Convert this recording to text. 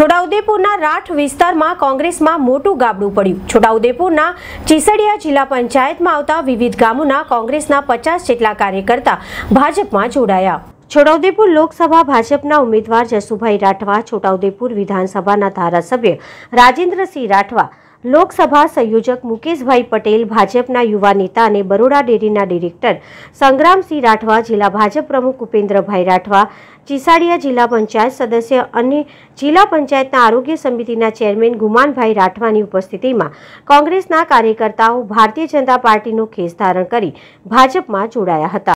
છોટાઉદેપુરના રાઠ વિસ્તારમાં કોંગ્રેસમાં મોટું ગાબડું પડ્યું છોટાઉદેપુરના ચીસડિયા જિલ્લા પંચાયતમાં આવતા વિવિધ ગામોના કોંગ્રેસના પચાસ જેટલા કાર્યકર્તા ભાજપમાં જોડાયા છોટાઉદેપુર લોકસભા ભાજપના ઉમેદવાર જસુભાઈ રાઠવા છોટાઉદેપુર વિધાનસભાના ધારાસભ્ય રાજેન્દ્રસિંહ રાઠવા લોકસભા સંયોજક મુકેશભાઈ પટેલ ભાજપના યુવા નેતા અને બરોડા ડેરીના ડિરેક્ટર સંગ્રામસિંહ રાઠવા જિલ્લા ભાજપ પ્રમુખ ઉપેન્દ્રભાઈ રાઠવા ચીસાડિયા જિલ્લા પંચાયત સદસ્ય અને જિલ્લા પંચાયતના આરોગ્ય સમિતિના ચેરમેન ગુમાનભાઈ રાઠવાની ઉપસ્થિતિમાં કોંગ્રેસના કાર્યકર્તાઓ ભારતીય જનતા પાર્ટીનો ખેસ ધારણ કરી ભાજપમાં જોડાયા હતા